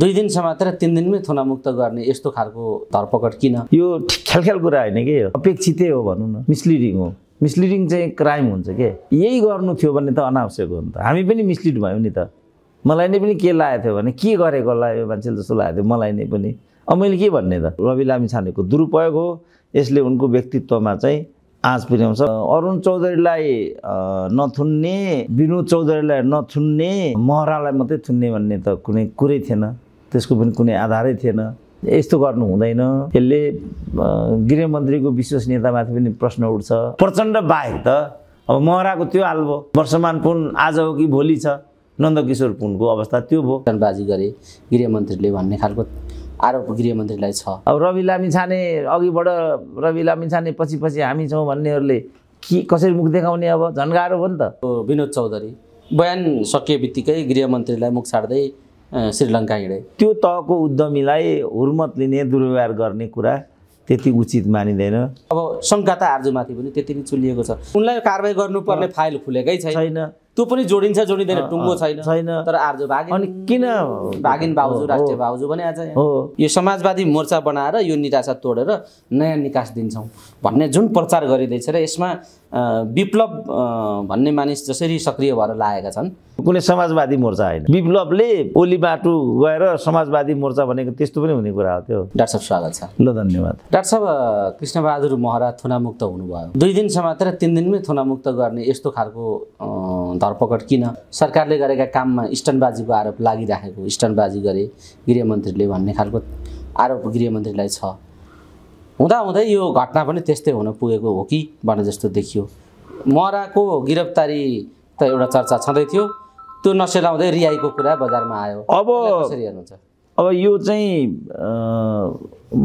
दुई दिनसम्म मात्र तिन दिनमै थुनामुक्त गर्ने यस्तो खालको धरपकड किन यो खेलखेल कुरा होइन कि अपेक्षितै हो भनौँ न मिसलिडिङ हो मिसलिडिङ चाहिँ क्राइम हुन्छ के यही गर्नु थियो भने त अनावश्यक हो नि त हामी पनि मिसलिड भयौँ नि त मलाई नै पनि के लागेको थियो भने के गरेको होला यो मान्छेले जस्तो लागेको थियो मलाई नै पनि अब मैले के भन्ने त रवि लामी छानेको दुरुपयोग हो यसले उनको व्यक्तित्वमा चाहिँ आँच पुर्याउँछ अरुण चौधरीलाई नथुन्ने विनोद चौधरीलाई नथुन्ने महरालाई मात्रै थुन्ने भन्ने त कुनै कुरै थिएन त्यसको पनि कुनै आधारै थिएन यस्तो गर्नु हुँदैन यसले गृहमन्त्रीको विश्वसनीयतामाथि पनि प्रश्न उठ्छ प्रचण्ड बाहेक त अब महराको त्यो हाल भयो वर्षमान पुन आज हो कि भोलि छ नन्दकिशोर पुनको अवस्था त्यो भयो बाजी गरे गृहमन्त्रीले भन्ने खालको आरोप गृहमन्त्रीलाई छ अब रवि लामी छाने अघिबाट रवि लामी छाने पछि पछि हामी छौँ भन्नेहरूले के कसरी मुख देखाउने अब गाह्रो भयो नि त विनोद चौधरी बयान सकिए बित्तिकै गृहमन्त्रीलाई मुख छाड्दै श्रीलङ्का हिँडे त्यो तहको उद्यमीलाई हुर्मत लिने दुर्व्यवहार गर्ने कुरा त्यति उचित मानिँदैन अब शङ्का त आर्जुमाथि पनि त्यति नै चुलिएको छ उनलाई कारवाही गर्नुपर्ने फाइल खुलेकै छैन त्यो पनि जोडिन्छ जोडिँदैन टुङ्गो छैन छैन तर आज भागे अनि किन भागिन भाउजू राष्ट्रिय भाउजू भने आज हो यो समाजवादी मोर्चा बनाएर यो निराशा तोडेर नयाँ निकास दिन्छौँ भन्ने जुन प्रचार गरिँदैछ र यसमा विप्लव भन्ने मानिस जसरी सक्रिय भएर लागेका छन् कुनै समाजवादी मोर्चा होइन विप्लवले ओली बाटो गएर समाजवादी मोर्चा भनेको त्यस्तो पनि हुने कुरा हो त्यो डाक्टर साहब स्वागत छ ल धन्यवाद डाक्टर साहब कृष्णबहादुर महरा थुनामुक्त हुनुभयो दुई दिनसम्म मात्र तिन दिनमै थुनामुक्त गर्ने यस्तो खालको धरपकड किन सरकारले गरेका काममा स्टनबाजीको आरोप लागिराखेको स्टनबाजी गरे गृहमन्त्रीले भन्ने खालको आरोप गृहमन्त्रीलाई छ हुँदाहुँदै यो घटना पनि त्यस्तै हुन पुगेको हो कि भने जस्तो देखियो मराको गिरफ्तारी त एउटा चर्चा छँदै थियो त्यो नसेलाउँदै रिहाईको कुरा बजारमा आयो अब कसरी हेर्नुहुन्छ अब यो चाहिँ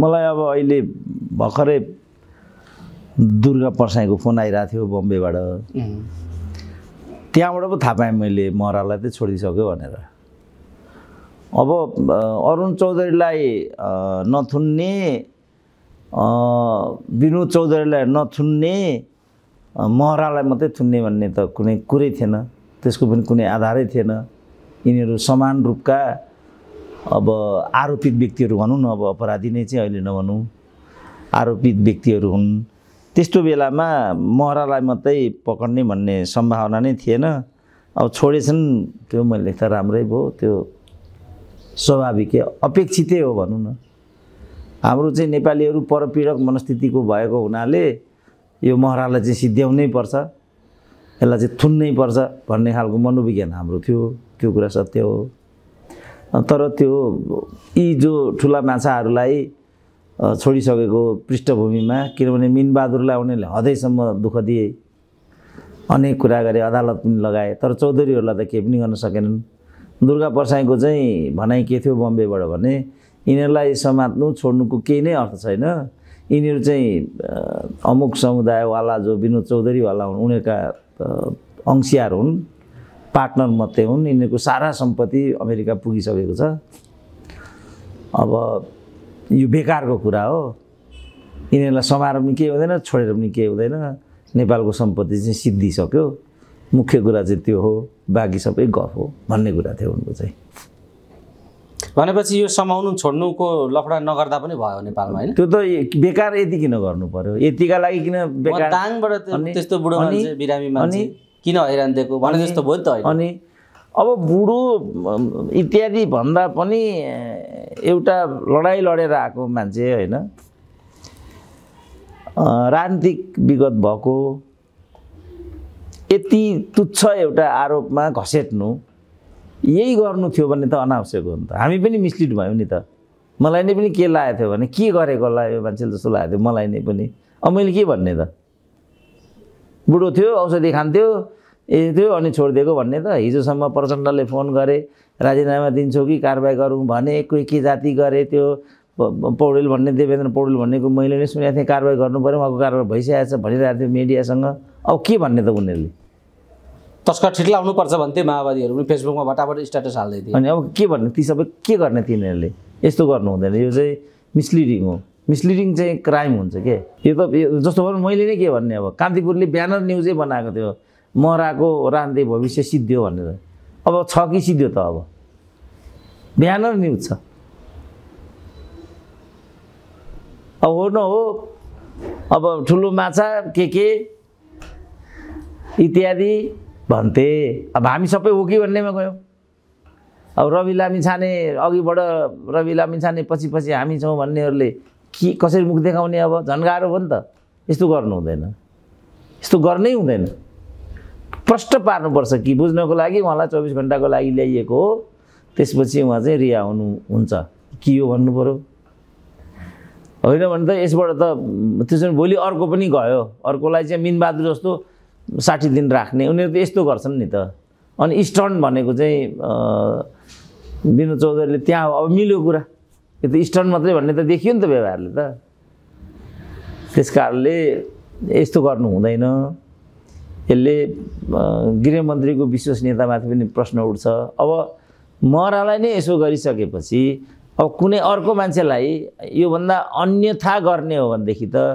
मलाई अब अहिले भर्खरै दुर्गा पर्साईको फोन आइरहेको थियो बम्बेबाट त्यहाँबाट पो थाहा पाएँ मैले मरालाई चाहिँ छोडिसक्यो भनेर अब अरुण चौधरीलाई नथुन्ने विनोद चौधरीलाई नथुन्ने महरालाई मात्रै थुन्ने भन्ने त कुनै कुरै थिएन त्यसको पनि कुनै आधारै थिएन यिनीहरू समान रूपका अब आरोपित व्यक्तिहरू भनौँ न अब अपराधी नै चाहिँ अहिले नभनौँ आरोपित व्यक्तिहरू हुन् त्यस्तो बेलामा महरालाई मात्रै पकड्ने भन्ने सम्भावना नै थिएन अब छोडेछन् त्यो मैले त राम्रै भयो त्यो स्वाभाविकै अपेक्षितै हो भनौँ न हाम्रो चाहिँ नेपालीहरू परपीडक मनस्थितिको भएको हुनाले यो महरालाई चाहिँ सिद्ध्याउनै पर्छ यसलाई चाहिँ थुन्नै पर्छ भन्ने खालको मनोविज्ञान हाम्रो थियो त्यो कुरा सत्य हो तर त्यो यी जो ठुला माछाहरूलाई छोडिसकेको पृष्ठभूमिमा किनभने मिनबहादुरलाई उनीहरूले हदैसम्म दुःख दिए अनेक कुरा गरे अदालत पनि लगाए तर चौधरीहरूलाई त केही पनि गर्न सकेनन् दुर्गा परसाईको चाहिँ भनाइ के थियो बम्बेबाट भने यिनीहरूलाई समात्नु छोड्नुको केही नै अर्थ छैन यिनीहरू चाहिँ अमुक समुदायवाला जो विनोद चौधरीवाला हुन् उनीहरूका अंशियार हुन् पार्टनर मात्रै हुन् यिनीहरूको सारा सम्पत्ति अमेरिका पुगिसकेको छ अब यो बेकारको कुरा हो यिनीहरूलाई समाएर पनि केही हुँदैन छोडेर पनि केही हुँदैन नेपालको सम्पत्ति चाहिँ सिद्धिसक्यो मुख्य कुरा चाहिँ त्यो हो बाँकी सबै गफ हो भन्ने कुरा थियो उनको चाहिँ भनेपछि यो समाउनु छोड्नुको लफडा नगर्दा पनि भयो नेपालमा होइन त्यो त बेकार यति किन गर्नु पर्यो यतिका लागि किन बेकार दाङबाट त्यस्तो बुढो बिरामी मान्छे किन हैरान दिएको भने जस्तो भयो नि त अनि अब बुढो इत्यादि भन्दा पनि एउटा लडाइँ लडेर आएको मान्छे होइन राजनीतिक विगत भएको यति तुच्छ एउटा आरोपमा घसेट्नु यही गर्नु थियो भने त अनावश्यक हो नि त हामी पनि मिसलिड भयौँ नि त मलाई नै पनि के लागेको थियो भने के गरेकोलाई यो मान्छेले जस्तो लागेको थियो मलाई नै पनि अब मैले के भन्ने त बुढो थियो औषधि खान्थ्यो ए थियो अनि छोडिदिएको भन्ने त हिजोसम्म प्रचण्डले फोन गरे राजीनामा दिन्छौ कि कारवाही गरौँ भने कोही के जाति गरे त्यो पौडेल भन्ने देवेन्द्र पौडेल भन्नेको मैले नै सुनेको थिएँ कारवाही गर्नु पऱ्यो उहाँको कारवाही भइसकेको छ भनिरहेको थियो मिडियासँग अब के भन्ने त उनीहरूले तस्कर पर्छ भन्थे माओवादीहरू पनि फेसबुकमा भटाभट स्ट्याटस हाल्दै थियो अनि अब के भन्ने ती सबै के गर्ने तिनीहरूले यस्तो गर्नु हुँदैन यो चाहिँ मिसलिडिङ हो मिसलिडिङ चाहिँ क्राइम हुन्छ के यो त जस्तो भनौँ मैले नै के भन्ने अब कान्तिपुरले ब्यानर न्युजै बनाएको थियो मराको रान्दे भविष्य सिद्धियो भनेर अब छ कि सिद्धो त अब बिहान न्युज छ अब हो न हो अब ठुलो माछा के के इत्यादि भन्थे अब हामी सबै हो कि भन्नेमा गयौँ अब रवि लामी छाने अघिबाट रवि लामी छाने पछि पछि हामी छौँ भन्नेहरूले के कसरी मुख देखाउने अब झन्गारो हो नि त यस्तो गर्नु हुँदैन यस्तो गर्नै हुँदैन प्रष्ट पार्नुपर्छ कि बुझ्नको लागि उहाँलाई चौबिस घन्टाको लागि ल्याइएको हो त्यसपछि उहाँ चाहिँ रिहा हुन्छ के हो भन्नु पऱ्यो होइन भने त यसबाट त त्यसो भने भोलि अर्को पनि गयो अर्कोलाई चाहिँ मिनबहादुर जस्तो साठी दिन राख्ने उनीहरू त यस्तो गर्छन् नि त अनि स्टन्ट भनेको चाहिँ विनोद चौधरीले त्यहाँ अब मिल्यो कुरा यो त स्टन्ट मात्रै भन्ने त देखियो नि त व्यवहारले त त्यस कारणले यस्तो गर्नु हुँदैन यसले गृहमन्त्रीको विश्वसनीयतामाथि पनि प्रश्न उठ्छ अब मरालाई नै यसो गरिसकेपछि अब कुनै अर्को मान्छेलाई योभन्दा अन्यथा गर्ने हो भनेदेखि त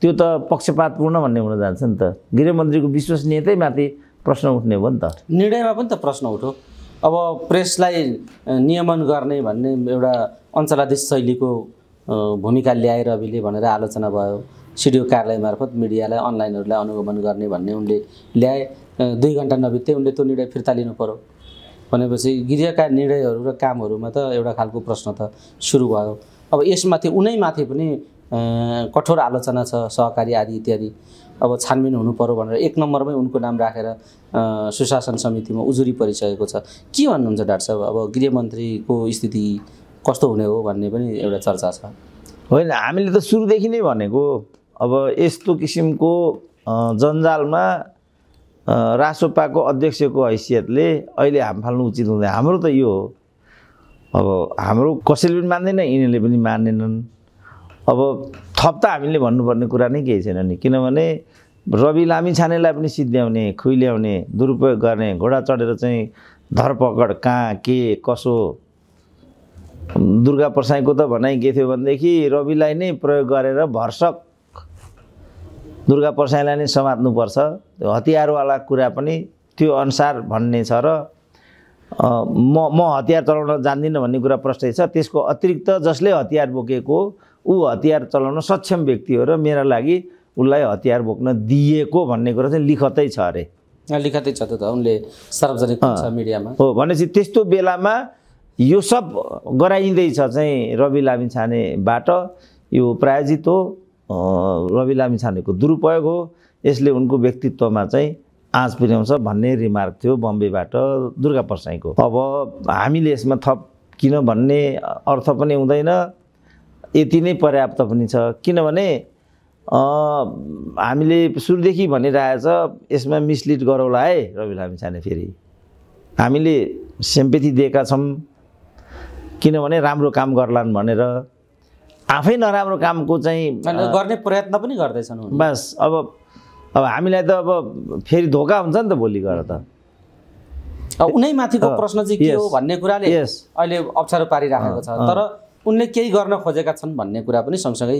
त्यो त पक्षपातपूर्ण भन्ने हुन जान्छ नि त गृहमन्त्रीको विश्वसनीयतै माथि प्रश्न उठ्ने हो नि त निर्णयमा पनि त प्रश्न उठो अब प्रेसलाई नियमन गर्ने भन्ने एउटा अञ्चलाधीश शैलीको भूमिका ल्याएर अहिले भनेर आलोचना भयो सिडिओ कार्यालय मार्फत मिडियालाई अनलाइनहरूलाई अनुगमन गर्ने भन्ने उनले ल्याए दुई घन्टा नबित्दै उनले त्यो निर्णय फिर्ता लिनु पऱ्यो भनेपछि गृहका निर्णयहरू र कामहरूमा त एउटा खालको प्रश्न त सुरु भयो अब यसमाथि उनैमाथि पनि कठोर आलोचना छ सहकारी आदि इत्यादि अब छानबिन हुनु पऱ्यो भनेर एक नम्बरमै उनको नाम राखेर सुशासन समितिमा उजुरी परिसकेको छ के भन्नुहुन्छ डाक्टर साहब अब गृहमन्त्रीको स्थिति कस्तो हुने हो भन्ने पनि एउटा चर्चा छ होइन हामीले त सुरुदेखि नै भनेको अब यस्तो किसिमको जन्जालमा रासोपाको अध्यक्षको हैसियतले अहिले हाम फाल्नु उचित हुँदैन हाम्रो त यो हो अब हाम्रो कसैले पनि मान्दैन यिनीहरूले पनि मान्दैनन् अब थप त हामीले भन्नुपर्ने कुरा नै केही छैन नि किनभने रवि लामी छानेलाई पनि सिद्ध्याउने खुइल्याउने दुरुपयोग गर्ने घोडा चढेर चाहिँ धरपकड कहाँ के कसो दुर्गा प्रसाईको त भनाइ के थियो भनेदेखि रविलाई नै प्रयोग गरेर भर्सक दुर्गा प्रसाईलाई नै समात्नुपर्छ हतियारवाला कुरा पनि त्यो अनुसार भन्ने छ र म म हतियार चलाउन जान्दिनँ भन्ने कुरा प्रष्टै छ त्यसको अतिरिक्त जसले हतियार बोकेको ऊ हतियार चलाउन सक्षम व्यक्ति हो र मेरा लागि उसलाई हतियार बोक्न दिएको भन्ने कुरा चाहिँ लिखतै छ अरे लिखतै छ त उनले सार्वजनिक मिडियामा हो भनेपछि त्यस्तो बेलामा यो सब गराइँदैछ चाहिँ रवि लामिछानेबाट यो प्रायोजित हो रवि लामी छानेको दुरुपयोग हो यसले उनको व्यक्तित्वमा चाहिँ आँच पुर्याउँछ भन्ने रिमार्क थियो बम्बेबाट दुर्गा परसाईको अब हामीले यसमा थप किन भन्ने अर्थ पनि हुँदैन यति नै पर्याप्त पनि छ किनभने हामीले सुरुदेखि भनिरहेछ यसमा मिसलिड गरौँला है रवि लामी छाने फेरि हामीले सेम्पेथी दिएका छौँ किनभने राम्रो काम गर्लान् भनेर आफै नराम्रो कामको चाहिँ गर्ने प्रयत्न पनि गर्दैछन् बस अब अब हामीलाई त अब फेरि धोका हुन्छ नि त भोलि गएर त उनै माथिको प्रश्न चाहिँ के हो भन्ने कुराले अहिले अप्ठ्यारो पारिराखेको छ तर उनले केही गर्न खोजेका छन् भन्ने कुरा पनि सँगसँगै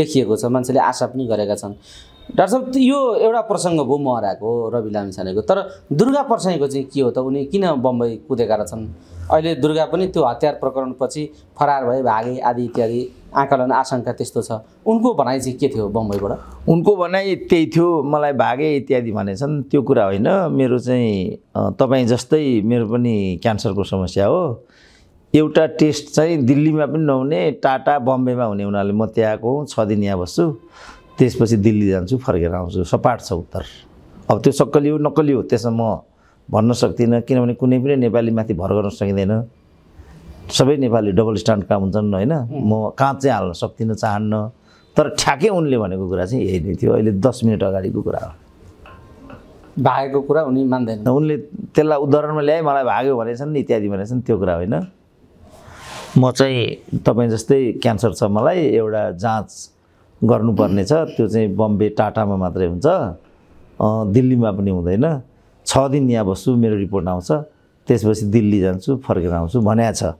देखिएको छ मान्छेले आशा पनि गरेका छन् डाक्टर साहब यो एउटा प्रसङ्ग भयो महराको रवि लामिछानेको तर दुर्गा पर्साईको चाहिँ के हो त उनी किन बम्बई कुदेका रहेछन् अहिले दुर्गा पनि त्यो हतियार प्रकरणपछि फरार भए भागे आदि इत्यादि आकलन आशंका त्यस्तो छ उनको भनाइ चाहिँ के थियो बम्बईबाट उनको भनाइ त्यही थियो मलाई भागे इत्यादि भनेछन् त्यो कुरा होइन मेरो चाहिँ तपाईँ जस्तै मेरो पनि क्यान्सरको समस्या हो एउटा टेस्ट चाहिँ दिल्लीमा पनि नहुने टाटा बम्बेमा हुने हुनाले म त्यहाँ आएको छ दिन यहाँ बस्छु त्यसपछि दिल्ली जान्छु फर्केर आउँछु सपाट छ उत्तर अब त्यो सक्कलियो हो नक्कली हो त्यसमा म भन्न सक्दिनँ किनभने कुनै पनि नेपालीमाथि भर गर्न सकिँदैन सबै नेपाली डबल स्ट्यान्ड काम हुन्छन् होइन म कहाँ चाहिँ हाल्न सक्दिनँ चाहन्न तर ठ्याक्कै उनले भनेको कुरा चाहिँ यही नै थियो अहिले दस मिनट अगाडिको कुरा हो भागेको कुरा उनी मान्दैन उनले त्यसलाई उदाहरणमा ल्याए मलाई भाग्यो भनेछन् नि इत्यादि भनेछन् त्यो कुरा होइन म चाहिँ तपाईँ जस्तै क्यान्सर छ मलाई एउटा जाँच गर्नुपर्ने छ त्यो चाहिँ बम्बे टाटामा मात्रै हुन्छ दिल्लीमा पनि हुँदैन छ दिन यहाँ बस्छु मेरो रिपोर्ट आउँछ त्यसपछि दिल्ली जान्छु फर्केर आउँछु भनेको छ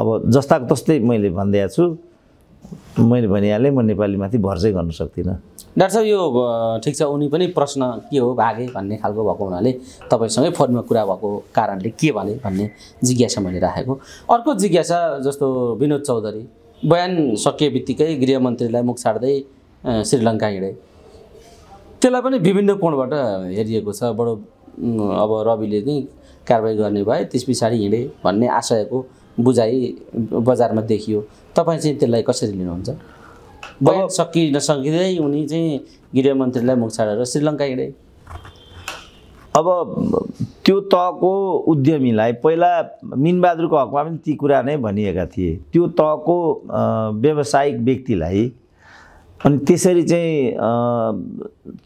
अब जस्ताको तस्तै मैले भनिदिएको छु मैले भनिहालेँ म नेपालीमाथि भर्सै गर्न सक्दिनँ डाक्टर साहब यो ठिक छ उनी पनि प्रश्न के हो भागे भन्ने खालको भएको हुनाले तपाईँसँगै फोनमा कुरा भएको कारणले के भने भन्ने जिज्ञासा मैले राखेको अर्को जिज्ञासा जस्तो विनोद चौधरी बयान सकिए बित्तिकै गृहमन्त्रीलाई मुख छाड्दै श्रीलङ्का हिँडे त्यसलाई पनि विभिन्न कोणबाट हेरिएको छ बडो अब रविले नै कारवाही गर्ने भए त्यस पछाडि हिँडे भन्ने आशयको बुझाइ बजारमा देखियो तपाईँ चाहिँ त्यसलाई कसरी लिनुहुन्छ बयान सकि नसकिँदै उनी चाहिँ गृहमन्त्रीलाई मुख छाडेर श्रीलङ्का हिँडे अब त्यो तहको उद्यमीलाई पहिला मिनबहादुरको हकमा पनि ती कुरा नै भनिएका थिए त्यो तहको व्यावसायिक व्यक्तिलाई अनि त्यसरी चाहिँ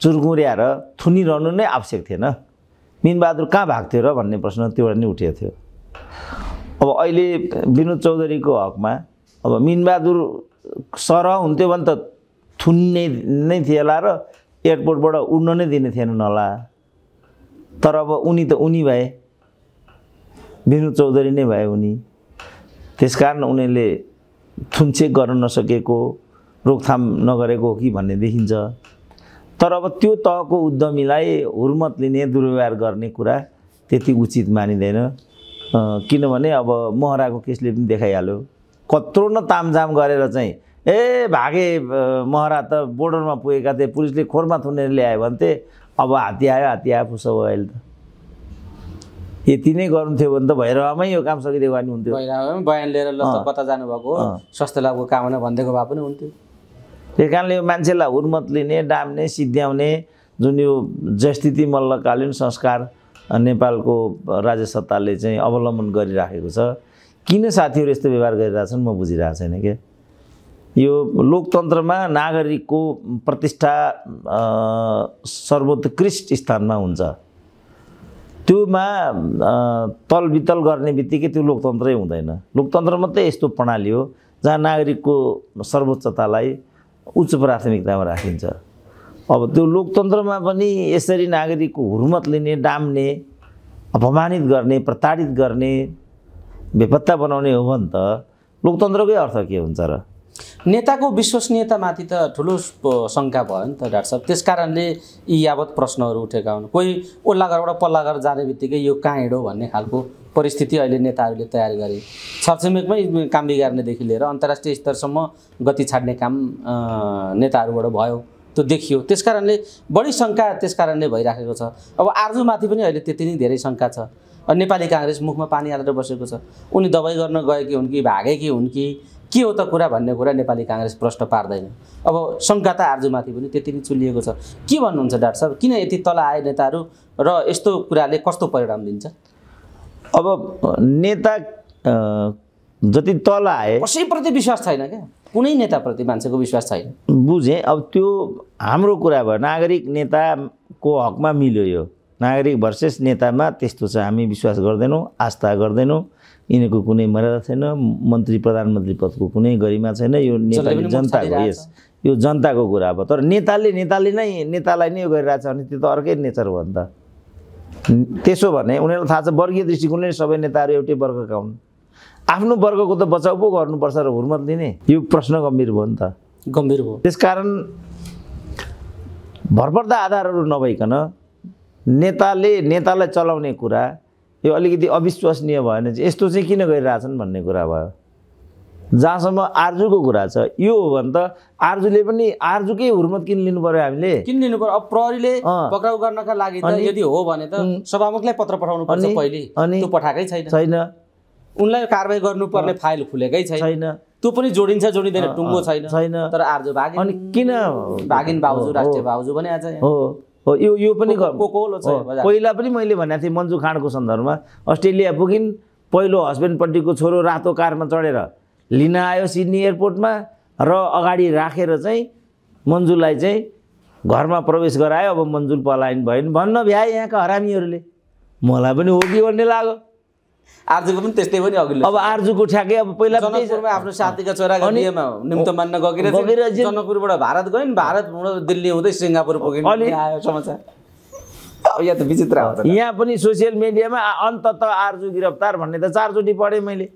चुरकुर्याएर थुनिरहनु नै आवश्यक थिएन मिनबहादुर कहाँ भएको थियो र भन्ने प्रश्न त्योबाट नि उठेको थियो अब अहिले विनोद चौधरीको हकमा अब मिनबहादुर सर हुन्थ्यो भने त थुन्ने नै थिएला र एयरपोर्टबाट उड्न नै दिने थिएनन् होला तर अब उनी त उनी भए विनोद चौधरी नै भए उनी त्यस कारण उनीहरूले थुन्चेक गर्न नसकेको रोकथाम नगरेको हो कि भन्ने देखिन्छ तर अब त्यो तहको उद्यमीलाई हुर्मत लिने दुर्व्यवहार गर्ने कुरा त्यति उचित मानिँदैन किनभने अब महराको केसले पनि देखाइहाल्यो कत्रो न तामझाम गरेर चाहिँ ए भागे महरा त बोर्डरमा पुगेका थिए पुलिसले खोरमा थुनेर ल्यायो भने भन्थे अब हात्ती आयो हात्ती आयो फुस भयो अहिले त यति नै थियो भने त भैरवामै यो काम सकिदियो भने हुन्थ्यो बयान लिएर ल कता जानुभएको स्वास्थ्य लाभको कामना भनिदिएको भए पनि हुन्थ्यो त्यही कारणले यो मान्छेलाई हुर्मत लिने डाम्ने सिद्ध्याउने जुन यो जस्तिति मल्लकालीन संस्कार नेपालको राज्य सत्ताले चाहिँ अवलम्बन गरिराखेको छ किन साथीहरू यस्तो व्यवहार गरिरहेछन् म बुझिरहेको छैन क्या यो लोकतन्त्रमा नागरिकको प्रतिष्ठा सर्वोत्कृष्ट स्थानमा हुन्छ त्योमा तलबितल गर्ने बित्तिकै त्यो लोकतन्त्रै हुँदैन लोकतन्त्र मात्रै यस्तो प्रणाली हो जहाँ नागरिकको सर्वोच्चतालाई उच्च प्राथमिकतामा राखिन्छ अब त्यो लोकतन्त्रमा पनि यसरी नागरिकको हुर्मत लिने डाम्ने अपमानित गर्ने प्रताडित गर्ने बेपत्ता बनाउने हो भने त लोकतन्त्रकै अर्थ के हुन्छ र नेताको विश्वसनीयतामाथि त ठुलो शङ्का भयो नि त डाक्टर साहब त्यस कारणले यी यावत प्रश्नहरू उठेका हुन् कोही ओल्ला घरबाट पल्ला घर जाने बित्तिकै यो कहाँ हिँडो भन्ने खालको परिस्थिति अहिले नेताहरूले तयार गरे छरछिमेकमै काम बिगार्नेदेखि लिएर अन्तर्राष्ट्रिय स्तरसम्म गति छाड्ने काम नेताहरूबाट भयो त्यो देखियो त्यस कारणले बढी शङ्का त्यस कारणले भइराखेको छ अब आर्जुमाथि पनि अहिले त्यति नै धेरै शङ्का छ नेपाली काङ्ग्रेस मुखमा पानी हालेर बसेको छ उनी दबाई गर्न गएकी हुन् कि भागेकी हुन् कि के हो त कुरा भन्ने कुरा नेपाली काङ्ग्रेस प्रश्न पार्दैन अब शङ्का त आर्जुमाथि पनि त्यति नै चुलिएको छ के भन्नुहुन्छ डाक्टर साहब किन यति तल आए नेताहरू र यस्तो कुराले कस्तो परिणाम दिन्छ अब नेता जति तल आए कसैप्रति विश्वास छैन क्या कुनै नेताप्रति मान्छेको विश्वास छैन बुझेँ अब त्यो हाम्रो कुरा भयो नागरिक नेताको हकमा मिल्यो यो नागरिक भर्सेस नेतामा त्यस्तो छ हामी विश्वास गर्दैनौँ आस्था गर्दैनौँ यिनीहरूको कुनै मर्यादा छैन मन्त्री प्रधानमन्त्री पदको कुनै गरिमा छैन यो नेपाली जनताको यस यो जनताको कुरा अब तर नेताले नेताले नै नेतालाई नै यो गरिरहेछ भने त्यो त अर्कै नेचर हो नि त त्यसो भने उनीहरूलाई थाहा छ वर्गीय दृष्टिकोणले सबै नेताहरू एउटै वर्गका हुन् आफ्नो वर्गको त बचाउ पो गर्नुपर्छ र हुर्मत लिने यो प्रश्न गम्भीर भयो नि त गम्भीर भयो त्यस भरपर्दा आधारहरू नभइकन नेताले नेतालाई चलाउने कुरा यो अलिकति अविश्वसनीय भएन चाहिँ यस्तो चाहिँ किन गरिरहेछन् भन्ने कुरा भयो जहाँसम्म आर्जुको कुरा छ यो हो भने त आर्जुले पनि आर्जुकै हुर्मत किन लिनु पर्यो हामीले किन लिनु पर्यो अब प्रहरीले पक्राउ गर्नका लागि यदि हो भने त सभामुखलाई पत्र पठाउनु पर्छ पहिले अनि पठाएकै छैन छैन उनलाई कारवाही गर्नुपर्ने फाइल खुलेकै छैन त्यो पनि जोडिन्छ जोडिँदैन टुङ्गो छैन छैन तर आर्ज भागिन अनि किन भागिन भाउजू राष्ट्रिय भाउजू पनि आज हो हो यो यो पनि पहिला पनि मैले भनेको थिएँ मन्जु खाँडको सन्दर्भमा अस्ट्रेलिया पुगिन् पहिलो हस्बेन्डपट्टिको छोरो रातो कारमा चढेर लिन आयो सिडनी एयरपोर्टमा र अगाडि राखेर चाहिँ मन्जुलाई चाहिँ घरमा प्रवेश गरायो अब मन्जुल पलायन भयो भन्न भ्याए यहाँका हरामीहरूले मलाई पनि हो कि भन्ने लाग्यो आर्जुको पनि त्यस्तै हो नि अघिल्लो अब आर्जुको ठ्याके अब पहिला आफ्नो साथीको छोरा निम्त मान्न गएर जनकपुरबाट भारत गयो नि भारतबाट दिल्ली हुँदै सिङ्गापुर पुग्यो आयो समाचार यहाँ त विचित्र यहाँ पनि सोसियल मिडियामा अन्तत आर्जु गिरफ्तार भन्ने त चारचोटि पढेँ मैले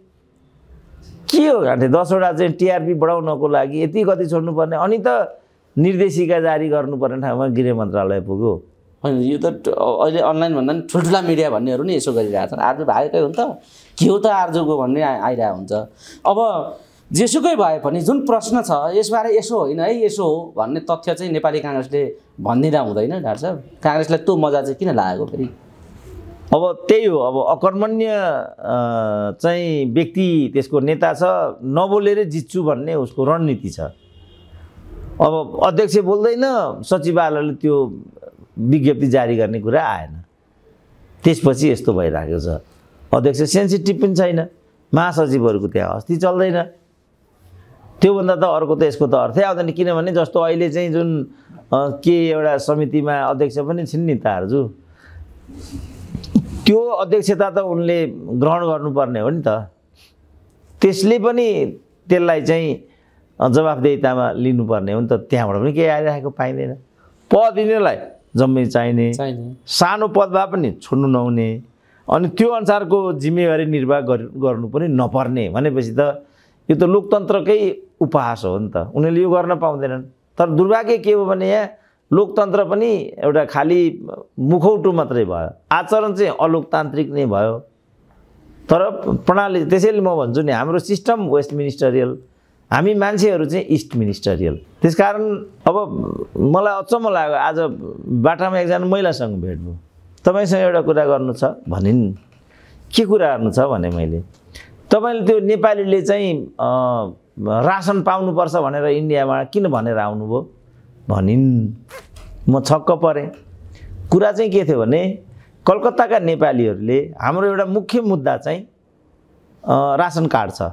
के हो घाँटे दसवटा चाहिँ टिआरपी बढाउनको लागि यति कति छोड्नुपर्ने अनि त निर्देशिका जारी गर्नुपर्ने ठाउँमा गृह मन्त्रालय पुग्यो होइन यो त अहिले अनलाइन भन्दा पनि ठुल्ठुला मिडिया भन्नेहरू नि यसो गरिरहेछन् आर्जु भाइकै हो नि त के हो त आर्जोको भन्ने आइरहेको हुन्छ अब जेसुकै भए पनि जुन प्रश्न छ यसबारे यसो होइन है यसो हो भन्ने तथ्य चाहिँ नेपाली काङ्ग्रेसले भनिदिँदा हुँदैन डाक्टर साहब काङ्ग्रेसलाई त्यो मजा चाहिँ किन लागेको फेरि अब त्यही हो अब अकर्मण्य चाहिँ व्यक्ति त्यसको नेता छ नबोलेरै जित्छु भन्ने उसको रणनीति छ अब अध्यक्ष बोल्दैन सचिवालयले त्यो विज्ञप्ति जारी गर्ने कुरा आएन त्यसपछि यस्तो भइरहेको छ अध्यक्ष सेन्सिटिभ पनि छैन महासचिवहरूको त्यहाँ अस्ति चल्दैन त्योभन्दा त अर्को त यसको त अर्थै आउँदैन किनभने जस्तो अहिले चाहिँ जुन के एउटा समितिमा अध्यक्ष पनि छिन् नि तारजु त्यो अध्यक्षता त उनले ग्रहण गर्नुपर्ने हो नि त त्यसले पनि त्यसलाई चाहिँ जवाफदेहितामा लिनुपर्ने हो नि त त्यहाँबाट पनि केही आइरहेको पाइँदैन पदिनेलाई जम्मै चाहिने सानो पद भए पनि छोड्नु नहुने अनि त्यो अनुसारको जिम्मेवारी निर्वाह गर्नु पनि नपर्ने भनेपछि त यो त लोकतन्त्रकै उपहास हो नि त उनीहरूले यो गर्न पाउँदैनन् तर दुर्भाग्य के हो भने यहाँ लोकतन्त्र पनि एउटा खालि मुखौटो मात्रै भयो आचरण चाहिँ अलोकतान्त्रिक नै भयो तर प्रणाली त्यसैले म भन्छु नि हाम्रो सिस्टम वेस्ट मिनिस्टरियल हामी मान्छेहरू चाहिँ इस्ट मिनिस्टरियल त्यस कारण अब मलाई अचम्म लाग्यो आज बाटामा एकजना महिलासँग भेट भयो तपाईँसँग एउटा कुरा गर्नु छ भनिन् के कुरा गर्नु छ भने मैले तपाईँले त्यो नेपालीले चाहिँ रासन पाउनुपर्छ भनेर इन्डियामा किन भनेर आउनुभयो भनिन् म छक्क परेँ कुरा चाहिँ के थियो भने कलकत्ताका नेपालीहरूले हाम्रो एउटा मुख्य मुद्दा चाहिँ रासन कार्ड छ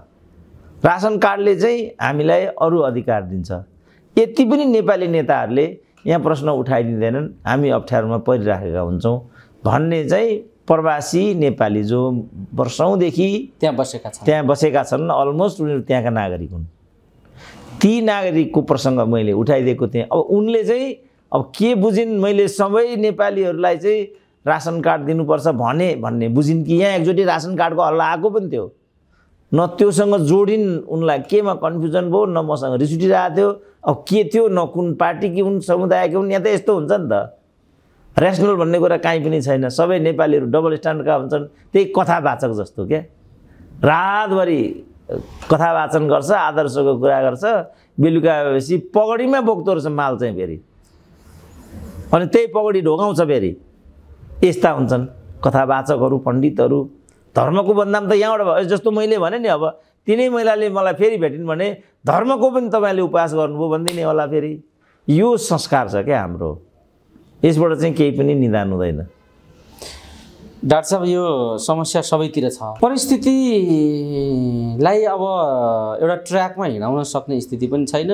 राशन कार्डले चाहिँ हामीलाई अरू अधिकार दिन्छ यति पनि नेपाली नेताहरूले यहाँ प्रश्न उठाइदिँदैनन् हामी अप्ठ्यारोमा परिराखेका हुन्छौँ भन्ने चाहिँ प्रवासी नेपाली जो वर्षौँदेखि त्यहाँ बसेका छन् त्यहाँ बसेका छन् अलमोस्ट उनीहरू त्यहाँका नागरिक हुन् ती नागरिकको प्रसङ्ग मैले उठाइदिएको थिएँ अब उनले चाहिँ अब के बुझिन् मैले सबै नेपालीहरूलाई चाहिँ रासन कार्ड दिनुपर्छ भने भन्ने बुझिन् कि यहाँ एकचोटि रासन कार्डको हल्ला आएको पनि थियो न त्योसँग जोडिन् उनलाई केमा कन्फ्युजन भयो न मसँग रिस उठिरहेको थियो अब के थियो न कुन पार्टीकी हुन् समुदायकी हुन् यहाँ त यस्तो हुन्छ नि त रेसनल भन्ने कुरा काहीँ पनि छैन सबै नेपालीहरू डबल स्ट्यान्डका हुन्छन् त्यही कथावाचक जस्तो क्या रातभरि कथा वाचन गर्छ आदर्शको कुरा गर्छ बेलुका भएपछि पगडीमा बोक्दो रहेछ माल चाहिँ फेरि अनि त्यही पगडी ढोगाउँछ फेरि यस्ता हुन्छन् कथावाचकहरू पण्डितहरू धर्मको बदनाम त यहाँबाट भयो जस्तो मैले भने नि अब तिनै महिलाले मलाई फेरि भेटिन् भने धर्मको पनि तपाईँले उपवास गर्नुभयो भनिदिने होला फेरि यो संस्कार छ क्या हाम्रो यसबाट चाहिँ केही पनि निदान हुँदैन डाक्टर साहब यो समस्या सबैतिर छ परिस्थितिलाई अब एउटा ट्र्याकमा हिँडाउन सक्ने स्थिति पनि छैन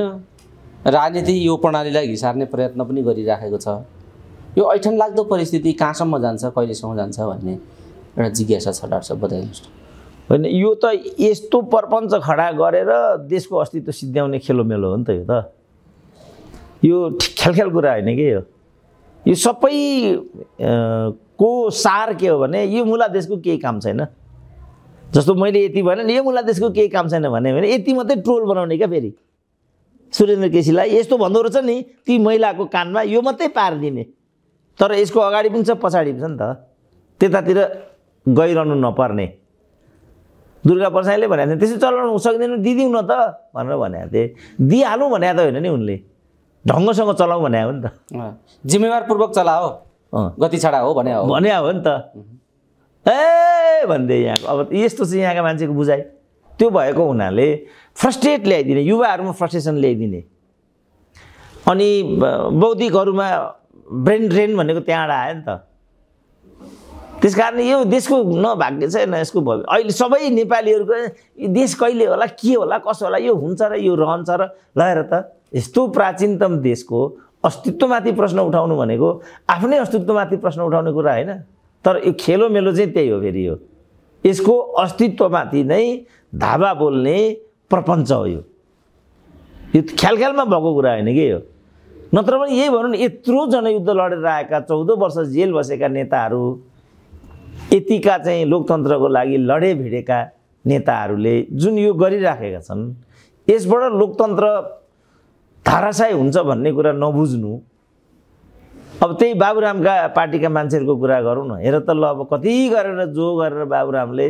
राजनीति यो प्रणालीलाई घिसार्ने प्रयत्न पनि गरिराखेको छ यो ऐठन लाग्दो परिस्थिति कहाँसम्म जान्छ कहिलेसम्म जान्छ भन्ने एउटा जिज्ञासा छ डाक्टर साहब बताइदिनुहोस् न होइन यो त यस्तो प्रपञ्च खडा गरेर देशको अस्तित्व सिद्ध्याउने खेलोमेलो हो नि त यो त यो खेलखेल कुरा होइन कि यो यो सबै को सार के हो भने यो मुला देशको केही काम छैन जस्तो मैले यति भने यो मुला देशको केही काम छैन भने यति मात्रै ट्रोल बनाउने क्या फेरि सुरेन्द्र केसीलाई यस्तो भन्दो रहेछ नि ती महिलाको कानमा यो मात्रै पारिदिने तर यसको अगाडि पनि छ पछाडि पनि छ नि त त्यतातिर गइरहनु नपर्ने दुर्गा प्रसाईले भनेको थिएँ त्यसो चलाउनु सक्दैन दिदिउँ न त भनेर भनेको थिएँ दिइहालौँ भने त होइन नि उनले ढङ्गसँग चलाऊ भने हो नि त जिम्मेवारपूर्वक चलाओ गति छाडा हो भने हो भने हो नि त ए भन्दै यहाँको अब यस्तो चाहिँ यहाँका मान्छेको बुझाइ त्यो भएको हुनाले फ्रस्ट्रेट ल्याइदिने युवाहरूमा फ्रस्ट्रेसन ल्याइदिने अनि बौद्धिकहरूमा ब्रेन ड्रेन भनेको त्यहाँबाट आयो नि त त्यस कारण यो देशको नभाग्य चाहिँ न यसको भव्य अहिले सबै नेपालीहरूको देश कहिले होला के होला कसो होला यो हुन्छ र यो रहन्छ र लगाएर त यस्तो प्राचीनतम देशको अस्तित्वमाथि प्रश्न उठाउनु भनेको आफ्नै अस्तित्वमाथि प्रश्न उठाउने कुरा होइन तर यो खेलो मेलो चाहिँ त्यही हो फेरि यो यसको अस्तित्वमाथि नै धाबा बोल्ने प्रपञ्च हो यो यो ख्याल भएको कुरा होइन कि यो नत्र पनि यही भनौँ न यत्रो जनयुद्ध लडेर आएका चौध वर्ष जेल बसेका नेताहरू यतिका चाहिँ लोकतन्त्रको लागि लडे भिडेका नेताहरूले जुन यो गरिराखेका छन् यसबाट लोकतन्त्र धाराशाय हुन्छ भन्ने कुरा नबुझ्नु अब त्यही बाबुरामका पार्टीका मान्छेहरूको कुरा गरौँ न हेर त ल अब कति गरेर जो गरेर बाबुरामले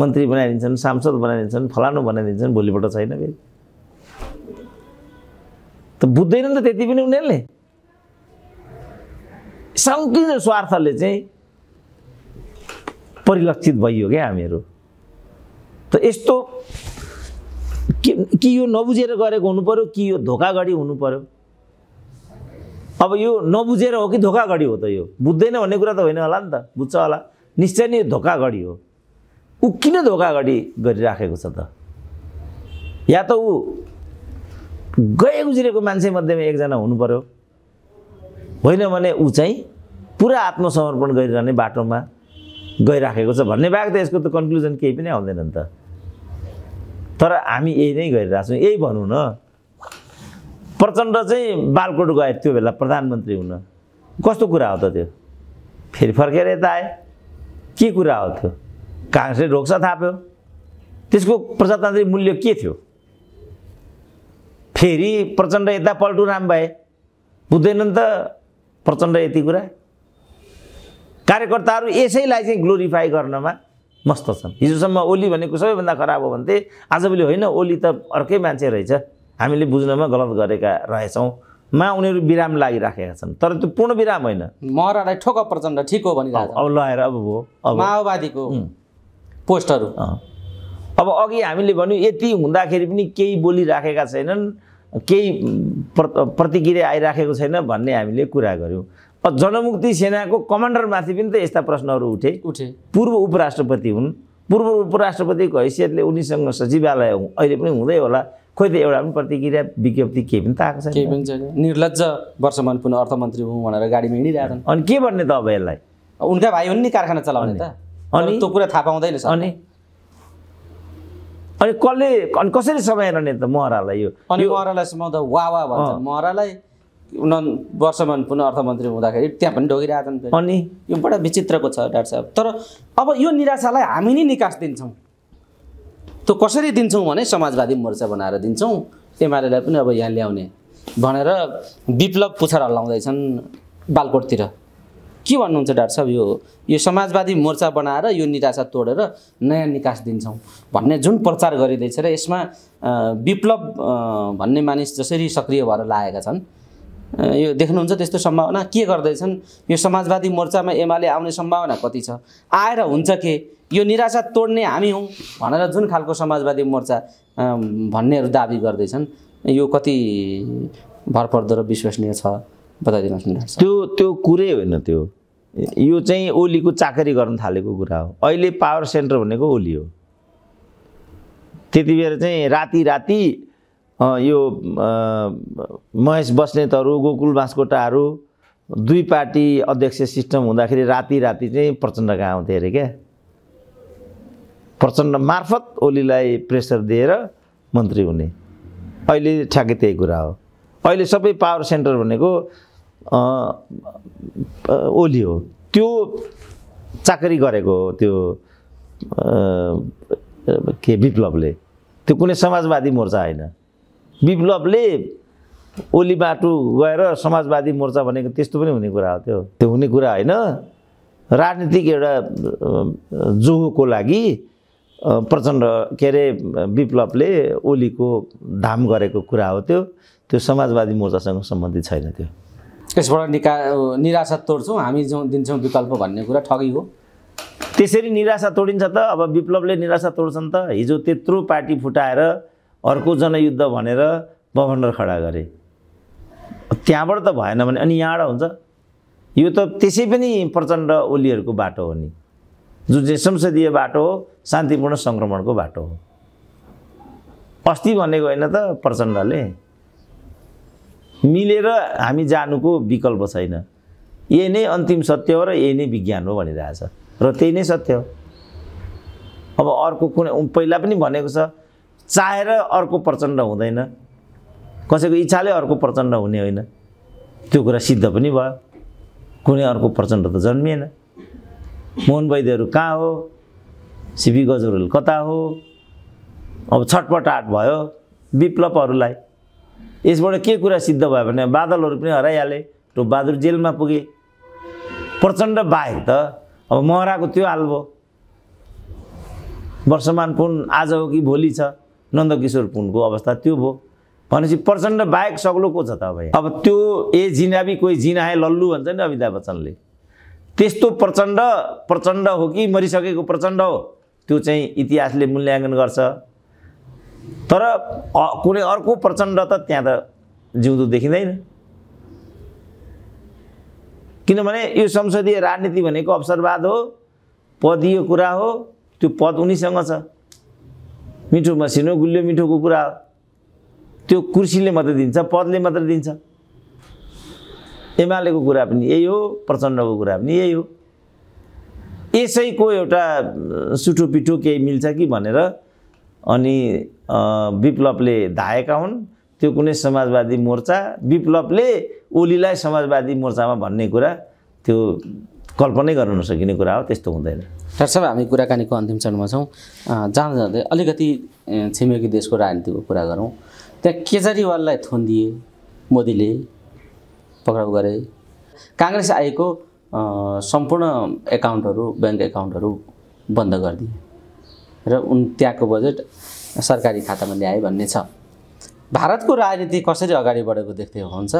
मन्त्री बनाइदिन्छन् सांसद बनाइदिन्छन् फलानु बनाइदिन्छन् भोलिपल्ट छैन फेरि त बुझ्दैनन् त त्यति पनि उनीहरूले सङ्कीर्ण स्वार्थले चाहिँ परिलक्षित भइयो क्या हामीहरू त यस्तो कि, यो नबुझेर गरेको हुनु पऱ्यो कि यो धोकाघडी हुनु पऱ्यो अब यो नबुझेर हो कि धोकाघडी हो त यो बुझ्दैन भन्ने कुरा त होइन होला नि त बुझ्छ होला निश्चय नै यो धोकाघडी हो ऊ किन धोकाघडी गरिराखेको छ त या त ऊ गए गुज्रेको मान्छे मध्येमा एकजना हुनु पऱ्यो होइन भने ऊ चाहिँ पुरा आत्मसमर्पण गरिरहने बाटोमा गइराखेको छ भन्ने बाहेक त यसको त कन्क्लुजन केही पनि आउँदैन नि त तर हामी यही नै गरिरहेछौँ यही भनौँ न प्रचण्ड चाहिँ बालकोट गए त्यो बेला प्रधानमन्त्री हुन कस्तो कुरा हो त त्यो फेरि फर्केर यता आए के कुरा हो त्यो काङ्ग्रेसले ढोक्सा थाप्यो त्यसको प्रजातान्त्रिक मूल्य के थियो फेरि प्रचण्ड यता पल्टु राम भए बुझ्दैनन् त प्रचण्ड यति कुरा कार्यकर्ताहरू यसैलाई चाहिँ ग्लोरिफाई गर्नमा मस्त छन् हिजोसम्म ओली भनेको सबैभन्दा खराब हो भन्थे आजभोलि होइन ओली त अर्कै मान्छे रहेछ हामीले बुझ्नमा गलत गरेका रहेछौँ मा उनीहरू विराम लागिराखेका छन् तर त्यो पूर्ण विराम होइन महरालाई ठोक प्रचण्ड ठिक हो भनिरहेको अब लगाएर अब भयो माओवादीको पोस्टहरू अब अघि हामीले भन्यौँ यति हुँदाखेरि पनि केही बोलिराखेका छैनन् केही प्रतिक्रिया आइराखेको छैन भन्ने हामीले कुरा गऱ्यौँ जनमुक्ति सेनाको कमान्डरमाथि पनि त यस्ता प्रश्नहरू उठे उठे पूर्व उपराष्ट्रपति हुन् पूर्व उपराष्ट्रपतिको हैसियतले उनीसँग सचिवालय अहिले पनि हुँदै होला खोइ त एउटा पनि प्रतिक्रिया विज्ञप्ति केही पनि त आएको छैन केही पनि निर्लज वर्षमान पुनः अर्थमन्त्री हुँ भनेर गाडीमा हिँडिरहेको अनि के भन्ने त अब यसलाई उनका भाइ हुन् नि कारखाना चलाउने त अनि त्यो कुरा थाहा पाउँदैन अनि अनि कसले अनि कसरी नि त महरालाई यो अनि महरालाई समाउँदा वा वा भन्छ महरालाई उना वर्षमा पुनः अर्थमन्त्री हुँदाखेरि त्यहाँ पनि ढोगिरहेछन् अनि यो बडा विचित्रको छ डाक्टर साहब तर अब यो निराशालाई हामी नै निकास दिन्छौँ त्यो कसरी दिन्छौँ भने समाजवादी मोर्चा बनाएर दिन्छौँ एमालेलाई पनि अब यहाँ ल्याउने भनेर विप्लव पुछार हल्लाउँदैछन् बालकोटतिर के भन्नुहुन्छ डाक्टर साहब यो यो समाजवादी मोर्चा बनाएर यो निराशा तोडेर नयाँ निकास दिन्छौँ भन्ने जुन प्रचार गरिँदैछ र यसमा विप्लव भन्ने मानिस जसरी सक्रिय भएर लागेका छन् यो देख्नुहुन्छ त्यस्तो सम्भावना के गर्दैछन् यो समाजवादी मोर्चामा एमाले आउने सम्भावना कति छ आएर हुन्छ के यो निराशा तोड्ने हामी हौँ भनेर जुन खालको समाजवादी मोर्चा भन्नेहरू दाबी गर्दैछन् यो कति भरपर्दो र विश्वसनीय छ बताइदिनुहोस् न त्यो त्यो कुरै होइन त्यो यो चाहिँ ओलीको चाकरी गर्न थालेको कुरा हो अहिले पावर सेन्टर भनेको ओली हो त्यति बेला चाहिँ राति राति यो महेश बस्नेतहरू गोकुल बाँसकोटाहरू दुई पार्टी अध्यक्ष सिस्टम हुँदाखेरि राति राति चाहिँ प्रचण्ड कहाँ आउँथे अरे क्या प्रचण्ड मार्फत ओलीलाई प्रेसर दिएर मन्त्री हुने अहिले ठ्याक्कै त्यही कुरा हो अहिले सबै पावर सेन्टर भनेको ओली हो त्यो चाकरी गरेको हो त्यो के विप्लवले त्यो कुनै समाजवादी मोर्चा होइन विप्लवले ओली बाटो गएर समाजवादी मोर्चा भनेको त्यस्तो पनि हुने कुरा हो त्यो त्यो हुने कुरा होइन राजनीतिक एउटा जोहोको लागि प्रचण्ड के अरे विप्लवले ओलीको धाम गरेको कुरा हो त्यो त्यो समाजवादी मोर्चासँग सम्बन्धित छैन त्यो यसबाट निका निराशा तोड्छौँ हामी जाउँ दिन्छौँ विकल्प भन्ने कुरा ठगी हो त्यसरी निराशा तोडिन्छ त अब विप्लवले निराशा तोड्छन् त हिजो त्यत्रो पार्टी फुटाएर अर्को जनयुद्ध भनेर बभन्डर खडा गरे त्यहाँबाट त भएन भने अनि यहाँबाट हुन्छ यो त त्यसै पनि प्रचण्ड ओलीहरूको बाटो हो नि जुन चाहिँ संसदीय बाटो हो शान्तिपूर्ण सङ्क्रमणको बाटो हो अस्ति भनेको होइन त प्रचण्डले मिलेर हामी जानुको विकल्प छैन यही नै अन्तिम सत्य हो र यही नै विज्ञान हो भनिरहेछ र त्यही नै सत्य हो अब अर्को कुनै पहिला पनि भनेको छ चाहेर अर्को प्रचण्ड हुँदैन कसैको इच्छाले अर्को प्रचण्ड हुने होइन त्यो कुरा सिद्ध पनि भयो कुनै अर्को प्रचण्ड त जन्मिएन मोहन वैद्यहरू कहाँ हो सिपी गजुरहरू कता हो अब छटपटाट भयो विप्लवहरूलाई यसबाट के कुरा सिद्ध भयो भने बादलहरू पनि हराइहाले बहादुर जेलमा पुगे प्रचण्ड बाहेक त अब महराको त्यो आल्बो वर्षमान पुन आज हो कि भोलि छ नन्दकिशोर पुनको अवस्था त्यो भयो भनेपछि प्रचण्ड बाहेक सग्लो को छ त अब अब त्यो ए जिनाबी कोही जिनाए लल्लु भन्छ नि अमिताभ बच्चनले त्यस्तो प्रचण्ड प्रचण्ड हो कि मरिसकेको प्रचण्ड हो त्यो चाहिँ इतिहासले मूल्याङ्कन गर्छ तर कुनै अर्को प्रचण्ड त त्यहाँ त जिउँदो देखिँदैन किनभने यो संसदीय राजनीति भनेको अवसरवाद हो पदीय कुरा हो त्यो पद उनीसँग छ मिठो मसिनो गुलियो मिठोको कुरा हो त्यो कुर्सीले मात्रै दिन्छ पदले मात्र दिन्छ एमालेको कुरा पनि यही हो प्रचण्डको कुरा पनि यही हो यसैको एउटा सुठो पिठो केही मिल्छ कि भनेर अनि विप्लवले धाएका हुन् त्यो कुनै समाजवादी मोर्चा विप्लवले ओलीलाई समाजवादी मोर्चामा भन्ने कुरा त्यो कल्पनै गर्न नसकिने कुरा हो त्यस्तो हुँदैन डाक्टर साहब हामी कुराकानीको अन्तिम चरणमा छौँ जाँदा जाँदै अलिकति छिमेकी देशको राजनीतिको कुरा गरौँ त्यहाँ केजरीवाललाई थुनिदिए मोदीले पक्राउ गरे काङ्ग्रेस आएको सम्पूर्ण एकाउन्टहरू ब्याङ्क एकाउन्टहरू बन्द गरिदिए र उन त्यहाँको बजेट सरकारी खातामा ल्याए भन्ने छ भारतको राजनीति कसरी अगाडि बढेको देख्दै हुन्छ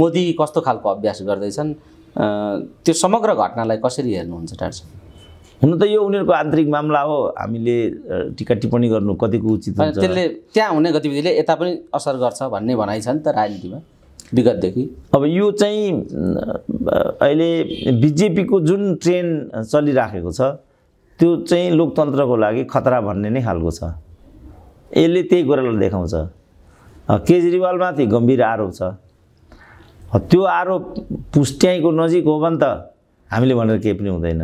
मोदी कस्तो खालको अभ्यास गर्दैछन् त्यो समग्र घटनालाई कसरी हेर्नुहुन्छ डाक्टर हुन त यो उनीहरूको आन्तरिक मामला हो हामीले टिका टिप्पणी गर्नु कतिको उचित त्यसले त्यहाँ हुने गतिविधिले यता पनि असर गर्छ भन्ने भनाइ छ नि त राजनीतिमा विगतदेखि अब यो चाहिँ अहिले बिजेपीको जुन ट्रेन चलिराखेको छ त्यो चाहिँ लोकतन्त्रको लागि खतरा भन्ने नै खालको छ यसले त्यही कुरालाई देखाउँछ केजरीवालमाथि गम्भीर आरोप छ त्यो आरोप पुस्ट्याइको नजिक हो भने त हामीले भनेर केही पनि हुँदैन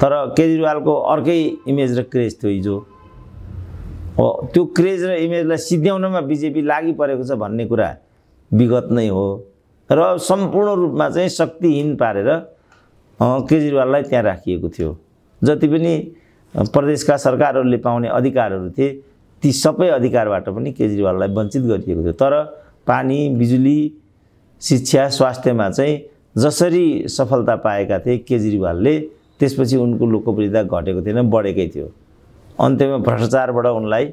तर केजरीवालको अर्कै इमेज र क्रेज थियो हिजो हो त्यो क्रेज र इमेजलाई सिद्ध्याउनमा बिजेपी लागि परेको छ भन्ने कुरा विगत नै हो र सम्पूर्ण रूपमा चाहिँ शक्तिहीन पारेर केजरीवाललाई त्यहाँ राखिएको थियो जति पनि प्रदेशका सरकारहरूले पाउने अधिकारहरू थिए ती सबै अधिकारबाट पनि केजरीवाललाई वञ्चित गरिएको थियो तर पानी बिजुली शिक्षा स्वास्थ्यमा चाहिँ जसरी सफलता पाएका थिए केजरीवालले त्यसपछि उनको लोकप्रियता घटेको थिएन बढेकै थियो अन्त्यमा भ्रष्टाचारबाट उनलाई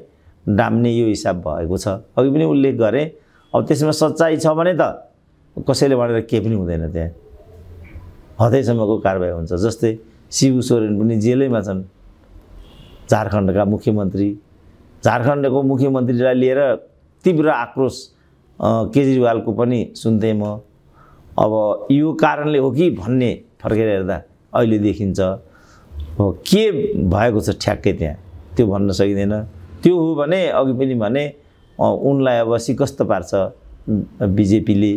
डाम्ने यो हिसाब भएको छ अघि पनि उल्लेख गरेँ अब त्यसमा सच्चाइ छ भने त कसैले भनेर केही पनि हुँदैन त्यहाँ हदैसम्मको कारवाही हुन्छ जस्तै शिव सोरेन पनि जेलैमा छन् झारखण्डका मुख्यमन्त्री झारखण्डको मुख्यमन्त्रीलाई लिएर तीव्र आक्रोश केजरीवालको पनि सुन्थेँ म अब यो कारणले हो कि भन्ने फर्केर हेर्दा अहिले देखिन्छ हो के भएको छ ठ्याक्कै त्यहाँ त्यो भन्न सकिँदैन त्यो हो भने अघि पनि भने उनलाई अब सिकस्त पार्छ बिजेपीले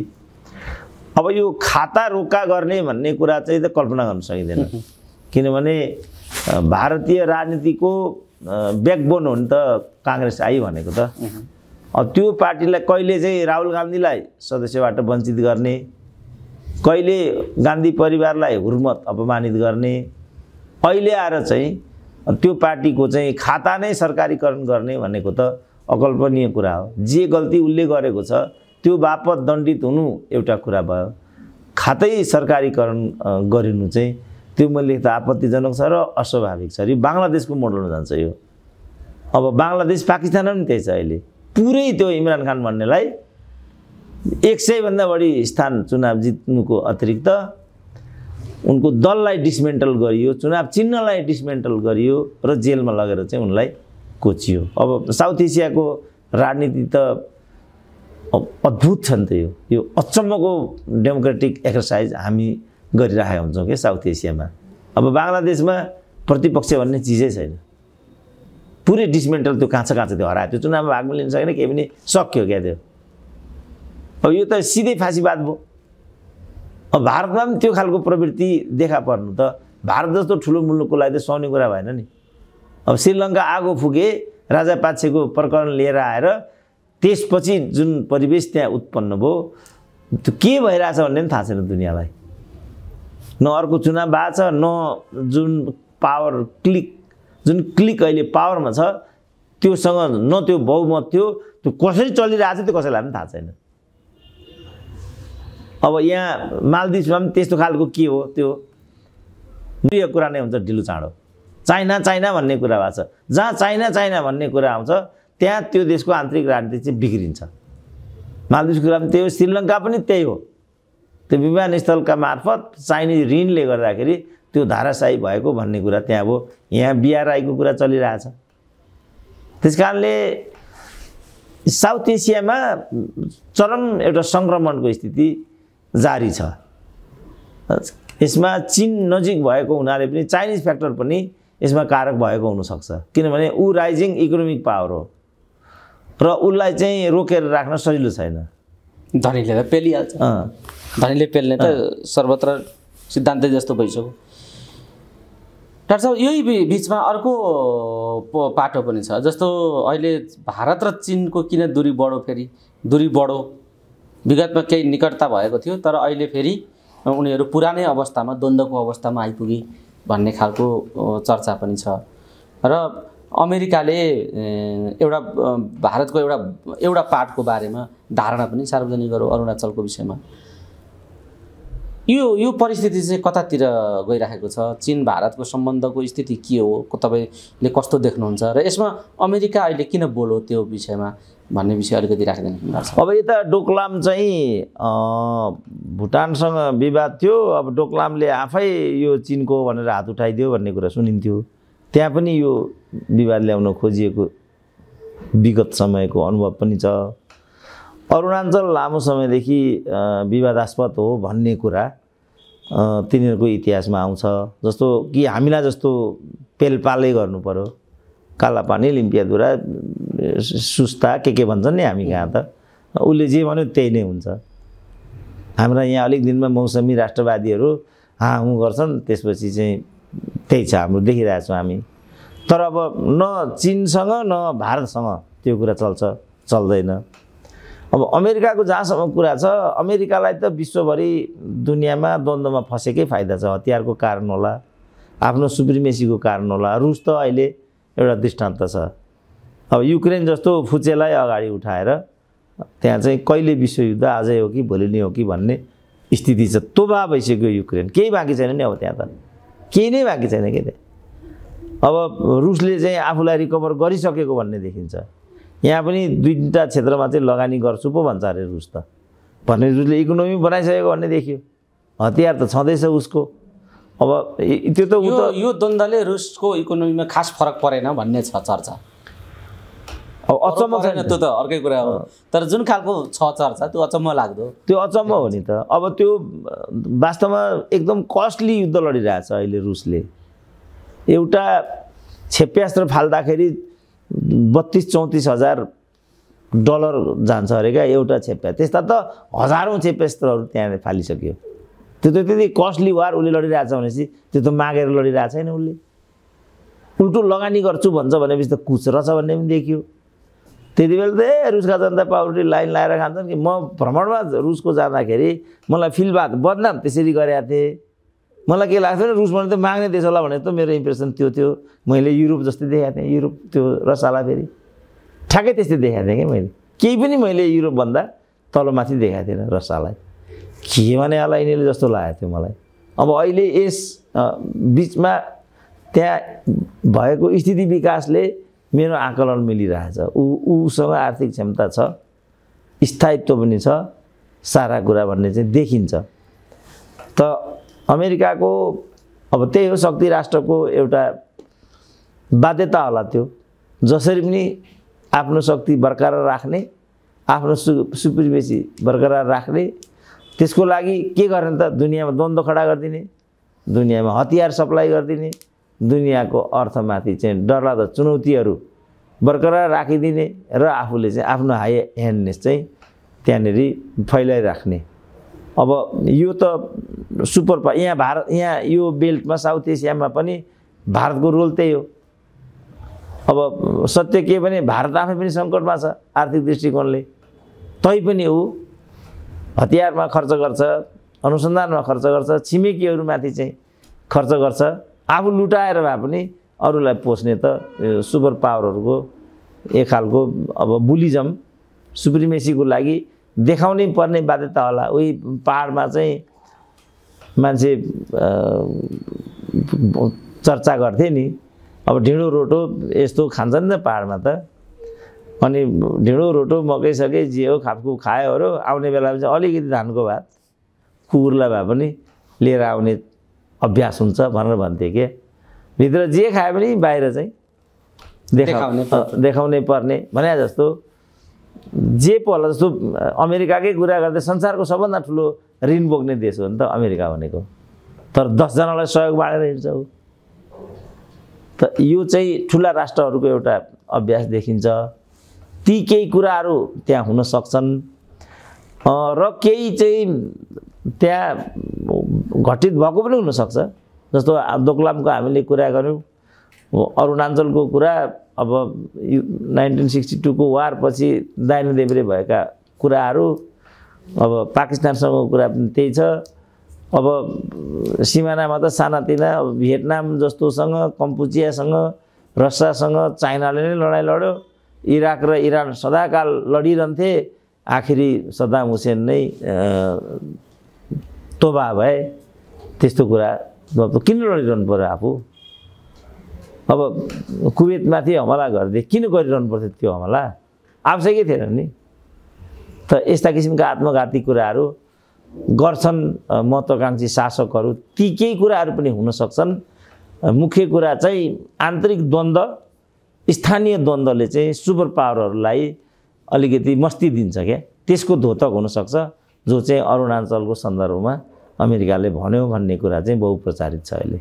अब यो खाता रोका गर्ने भन्ने कुरा चाहिँ त कल्पना गर्न सकिँदैन किनभने भारतीय राजनीतिको ब्याकबोन हो नि त काङ्ग्रेस आई भनेको त अब त्यो पार्टीलाई कहिले चाहिँ राहुल गान्धीलाई सदस्यबाट वञ्चित गर्ने कहिले गान्धी परिवारलाई हुर्मत अपमानित गर्ने अहिले आएर चाहिँ त्यो पार्टीको चाहिँ खाता नै सरकारीकरण गर्ने भनेको त अकल्पनीय कुरा हो जे गल्ती उसले गरेको छ त्यो बापत दण्डित हुनु एउटा कुरा भयो खातै सरकारीकरण गरिनु चाहिँ त्यो मैले त आपत्तिजनक छ र अस्वाभाविक छ यो बङ्गलादेशको मोडलमा जान्छ यो अब बङ्गलादेश पाकिस्तानमा पनि त्यही छ अहिले पुरै त्यो इमरान खान भन्नेलाई एक सयभन्दा बढी स्थान चुनाव जित्नुको अतिरिक्त उनको दललाई डिसमेन्टल गरियो चुनाव चिन्हलाई डिसमेन्टल गरियो र जेलमा लगेर चाहिँ उनलाई कोचियो अब साउथ एसियाको राजनीति त अद्भुत छ नि त यो यो अचम्मको डेमोक्रेटिक एक्सर्साइज हामी गरिरहेका हुन्छौँ क्या साउथ एसियामा अब बङ्गलादेशमा प्रतिपक्ष भन्ने चिजै छैन पुरै डिसमेन्टल त्यो काँचा काँचो त्यो हरायो त्यो चुनावमा भाग पनि लिन सकेन केही पनि सक्यो क्या त्यो अब यो त सिधै फाँसीवाद भयो अब भारतमा पनि त्यो खालको प्रवृत्ति देखा पर्नु त भारत जस्तो ठुलो मुलुकको लागि त सहने कुरा भएन नि अब श्रीलङ्का आगो फुके राजा पाछेको प्रकरण लिएर आएर त्यसपछि जुन परिवेश त्यहाँ उत्पन्न भयो त्यो के भइरहेछ भन्ने पनि थाहा छैन दुनियाँलाई न अर्को चुनाव भएको छ न जुन पावर क्लिक जुन क्लिक अहिले पावरमा छ त्योसँग न त्यो बहुमत थियो त्यो कसरी चलिरहेको छ त्यो कसैलाई पनि थाहा छैन अब यहाँ मालदिप्समा पनि त्यस्तो खालको के हो त्यो प्रिय कुरा नै हुन्छ ढिलो चाँडो चाइना चाइना भन्ने कुरा भएको छ जहाँ चाइना चाइना भन्ने कुरा आउँछ त्यहाँ त्यो देशको आन्तरिक राजनीति चाहिँ बिग्रिन्छ मालदिप्सको कुरा पनि त्यही हो श्रीलङ्का पनि त्यही हो त्यो विमानस्थलका मार्फत चाइनिज ऋणले गर्दाखेरि त्यो धाराशाही भएको भन्ने कुरा त्यहाँ अब यहाँ बिआरआईको कुरा चलिरहेछ त्यस कारणले साउथ एसियामा चरम एउटा सङ्क्रमणको स्थिति जारी छ यसमा चिन नजिक भएको हुनाले पनि चाइनिज फ्याक्टर पनि यसमा कारक भएको हुनसक्छ किनभने ऊ राइजिङ इकोनोमिक पावर हो र उसलाई चाहिँ रोकेर राख्न सजिलो छैन धनीले त पेलिहाल्छ धनीले पेल्ने त सर्वत्र सिद्धान्त जस्तो भइसक्यो डाक्टर साहब यही बिचमा अर्को पाटो पनि छ जस्तो अहिले भारत र चिनको किन दूरी बढो फेरि दूरी बढो विगतमा केही निकटता भएको थियो तर अहिले फेरि उनीहरू पुरानै अवस्थामा द्वन्द्वको अवस्थामा आइपुगे भन्ने खालको चर्चा पनि छ र अमेरिकाले एउटा भारतको एउटा एउटा पाठको बारेमा धारणा पनि सार्वजनिक गर्यो अरुणाचलको विषयमा यो यो परिस्थिति चाहिँ कतातिर गइराखेको छ चिन भारतको सम्बन्धको स्थिति के हो तपाईँले कस्तो देख्नुहुन्छ र यसमा अमेरिका अहिले किन बोलो त्यो विषयमा भन्ने विषय अलिकति राखिदिनु अब यता डोकलाम चाहिँ भुटानसँग विवाद थियो अब डोकलामले आफै यो चिनको भनेर हात उठाइदियो भन्ने कुरा सुनिन्थ्यो त्यहाँ पनि यो विवाद ल्याउन खोजिएको विगत समयको अनुभव पनि छ अरुणाञ्चल लामो समयदेखि विवादास्पद हो भन्ने कुरा तिनीहरूको इतिहासमा आउँछ जस्तो कि हामीलाई जस्तो पेलपालै गर्नु पऱ्यो कालापानी लिम्पियादुरा सुस्ता के के भन्छन् नि हामी कहाँ त उसले जे भन्यो त्यही नै हुन्छ हाम्रा यहाँ अलिक दिनमा मौसमी राष्ट्रवादीहरू हुँ गर्छन् त्यसपछि चाहिँ त्यही छ हाम्रो देखिरहेछौँ हामी तर अब न चिनसँग न भारतसँग त्यो कुरा चल्छ चल्दैन अब अमेरिकाको जहाँसम्म कुरा छ अमेरिकालाई त विश्वभरि दुनियाँमा द्वन्द्वमा फँसेकै फाइदा छ हतियारको कारण होला आफ्नो सुप्रिमेसीको कारण होला रुस त अहिले एउटा दृष्टान्त छ अब युक्रेन जस्तो फुचेलाई अगाडि उठाएर त्यहाँ चाहिँ कहिले विश्वयुद्ध आजै हो कि भोलि नै हो कि भन्ने स्थिति छ तोबा भइसक्यो युक्रेन केही बाँकी छैन नि अब त्यहाँ त केही नै बाँकी छैन के त्यहाँ अब रुसले चाहिँ आफूलाई रिकभर गरिसकेको भन्ने देखिन्छ यहाँ पनि दुई तिनवटा क्षेत्रमा चाहिँ लगानी गर्छु पो भन्छ अरे रुस त भन्ने रुसले इकोनोमी बनाइसकेको भन्ने देखियो हतियार त छँदैछ उसको अब त्यो त यो, यो द्वन्द्वले रुसको इकोनोमीमा खास फरक परेन भन्ने छ चर्चा अब अचम्म छैन त्यो त अर्कै कुरा हो तर जुन खालको छ चर्चा त्यो अचम्म लाग्दो त्यो अचम्म हो नि त अब त्यो वास्तवमा एकदम कस्टली युद्ध लडिरहेछ अहिले रुसले एउटा क्षेप्यास्त्र फाल्दाखेरि बत्तिस चौतिस हजार डलर जान्छ अरे क्या एउटा छेप्या त्यस्ता त हजारौँ छेपेस्त्रहरू त्यहाँ फालिसक्यो त्यो त त्यति कस्टली वार उसले लडिरहेछ भनेपछि त्यो त मागेर लडिरहेको छैन उसले उल्टो लगानी गर्छु भन्छ भनेपछि त कुच छ भन्ने पनि देखियो त्यति बेला त ए रुसका जनता पावरटी लाइन लाएर खान्छन् कि म भ्रमणमा रुसको जाँदाखेरि मलाई फिलबाद बदनाम त्यसरी गरेका थिएँ मलाई के लाग्थ्यो रुस भने त माग्ने देश होला भनेर त मेरो इम्प्रेसन त्यो थियो मैले युरोप जस्तै देखाएको थिएँ युरोप त्यो रसाला फेरि ठ्याक्कै त्यस्तै देखाएको थिएँ कि मैले केही पनि मैले युरोपभन्दा तलमाथि देखाएको थिएन रसालाई के भने होला यिनीहरूले जस्तो लागेको थियो मलाई अब अहिले यस बिचमा त्यहाँ भएको स्थिति विकासले मेरो आकलन मिलिरहेछ ऊ ऊसँग आर्थिक क्षमता छ स्थायित्व पनि छ सारा कुरा भन्ने चाहिँ देखिन्छ त अमेरिकाको अब त्यही हो शक्ति राष्ट्रको एउटा बाध्यता होला त्यो जसरी पनि आफ्नो शक्ति बरकरार राख्ने आफ्नो सु सुप्रिमेसी बरकरार राख्ने त्यसको लागि के गर्ने त दुनियाँमा द्वन्द्व खडा गरिदिने दुनियाँमा हतियार सप्लाई गरिदिने दुनियाँको अर्थमाथि चाहिँ डरलाग्दो चुनौतीहरू बरकरार राखिदिने र आफूले चाहिँ आफ्नो हाई ह्यान्डनेस चाहिँ त्यहाँनिर फैलाइराख्ने अब यो त सुपर पावर यहाँ भारत यहाँ यो बेल्टमा साउथ एसियामा पनि भारतको रोल त्यही हो अब सत्य के भने भारत आफै पनि सङ्कटमा छ आर्थिक दृष्टिकोणले तै पनि ऊ हतियारमा खर्च गर्छ अनुसन्धानमा खर्च गर्छ छिमेकीहरूमाथि चाहिँ खर्च गर्छ आफू लुटाएर भए पनि अरूलाई पोस्ने त सुपर पावरहरूको एक खालको अब बुलिजम सुप्रिमेसीको लागि देखाउनै पर्ने बाध्यता होला उही पाहाडमा चाहिँ मान्छे चर्चा गर्थे नि अब ढिँडो रोटो यस्तो खान्छ नि त पाहाडमा त अनि ढिँडो रोटो मकै मकैसकै जे हो खापखुप खायोहरू आउने बेलामा चाहिँ अलिकति धानको भात कुकुरलाई भए पनि लिएर आउने अभ्यास हुन्छ भनेर भन्थे के भित्र जे खाए पनि बाहिर चाहिँ देखाउने देखाउनै पर्ने भने जस्तो जे होला जस्तो अमेरिकाकै कुरा गर्दै संसारको सबभन्दा ठुलो ऋण बोक्ने देश हो नि त अमेरिका भनेको तर दसजनालाई सहयोग बाँडेर हिँड्छ ऊ त यो चाहिँ ठुला राष्ट्रहरूको एउटा अभ्यास देखिन्छ ती केही कुराहरू त्यहाँ हुन सक्छन् र केही चाहिँ त्यहाँ घटित भएको पनि हुनसक्छ जस्तो दोकलामको हामीले कुरा गऱ्यौँ अरुणाञ्चलको कुरा अब नाइन्टिन सिक्सटी टूको वारपछि दाहिने देब्रे भएका कुराहरू अब पाकिस्तानसँगको कुरा पनि त्यही छ अब सिमानामा त सानातिना अब भियतनाम जस्तोसँग कम्पुचियासँग रसियासँग चाइनाले नै लडाइँ लड्यो इराक र इरान सदाकाल लडिरहन्थे आखिरी सद्दाम हुसेन नै तोबा भए त्यस्तो कुरा किन लडिरहनु पऱ्यो आफू अब कुवेतमाथि हमला गरिदिए किन गरिरहनु पर्थ्यो त्यो हमला आवश्यकै थिएन नि त यस्ता किसिमका आत्मघाती कुराहरू गर्छन् महत्त्वाकाङ्क्षी शासकहरू ती केही कुराहरू पनि हुन सक्छन् मुख्य कुरा चाहिँ आन्तरिक द्वन्द्व स्थानीय द्वन्द्वले चाहिँ सुपर पावरहरूलाई अलिकति मस्ती दिन्छ क्या त्यसको धोतक हुनसक्छ जो चाहिँ अरुणाञ्चलको सन्दर्भमा अमेरिकाले भन्यो भन्ने कुरा चाहिँ बहुप्रचारित छ अहिले